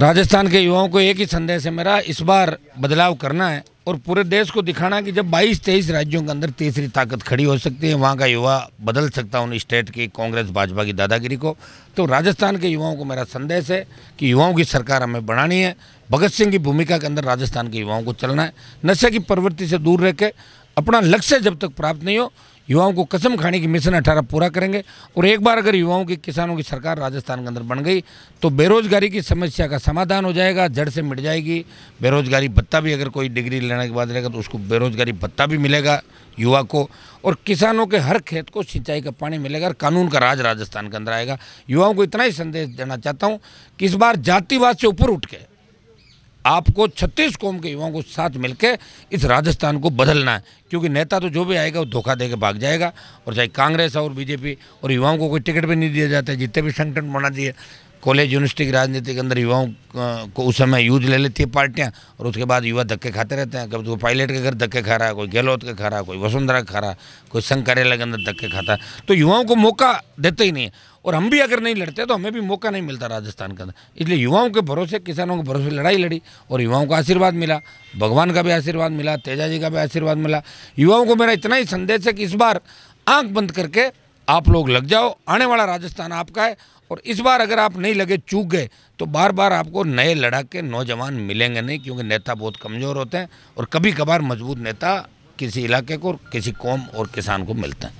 राजस्थान के युवाओं को एक ही संदेश है मेरा इस बार बदलाव करना है और पूरे देश को दिखाना कि जब 22 तेईस राज्यों के अंदर तीसरी ताकत खड़ी हो सकती है वहाँ का युवा बदल सकता है उन स्टेट की कांग्रेस भाजपा की दादागिरी को तो राजस्थान के युवाओं को मेरा संदेश है कि युवाओं की सरकार हमें बनानी है भगत सिंह की भूमिका के अंदर राजस्थान के युवाओं को चलना है नशे की प्रवृत्ति से दूर रह के अपना लक्ष्य जब तक प्राप्त नहीं हो युवाओं को कसम खाने की मिशन अठारह पूरा करेंगे और एक बार अगर युवाओं की किसानों की सरकार राजस्थान के अंदर बन गई तो बेरोजगारी की समस्या का समाधान हो जाएगा जड़ से मिट जाएगी बेरोजगारी भत्ता भी अगर कोई डिग्री लेने के बाद रहेगा तो उसको बेरोजगारी भत्ता भी मिलेगा युवा को और किसानों के हर खेत को सिंचाई का पानी मिलेगा और कानून का राज राजस्थान के अंदर आएगा युवाओं को इतना ही संदेश देना चाहता हूँ कि इस बार जातिवाद से ऊपर उठ के आपको छत्तीस कौम के युवाओं को साथ मिलकर इस राजस्थान को बदलना है क्योंकि नेता तो जो भी आएगा वो धोखा दे के भाग जाएगा और चाहे कांग्रेस और बीजेपी और युवाओं को कोई टिकट भी नहीं दिया जाता है जितने भी संगठन बना दिए कॉलेज यूनिवर्सिटी की राजनीति के अंदर युवाओं को उस समय यूज ले लेती है पार्टियां और उसके बाद युवा धक्के खाते रहते हैं कभी तो पायलट के घर धक्के खा रहा है कोई गहलोत के खा रहा है कोई वसुंधरा खा रहा है कोई संघ कार्यालय के अंदर धक्के खाता है तो युवाओं को मौका देते ही नहीं है और हम भी अगर नहीं लड़ते तो हमें भी मौका नहीं मिलता राजस्थान के अंदर इसलिए युवाओं के भरोसे किसानों के भरोसे लड़ाई लड़ी और युवाओं का आशीर्वाद मिला भगवान का भी आशीर्वाद मिला तेजा जी का भी आशीर्वाद मिला युवाओं को मेरा इतना ही संदेश है कि इस बार आंख बंद करके आप लोग लग जाओ आने वाला राजस्थान आपका है और इस बार अगर आप नहीं लगे चूक गए तो बार बार आपको नए लड़ाके के नौजवान मिलेंगे नहीं क्योंकि नेता बहुत कमज़ोर होते हैं और कभी कभार मजबूत नेता किसी इलाके को किसी कौम और किसान को मिलते हैं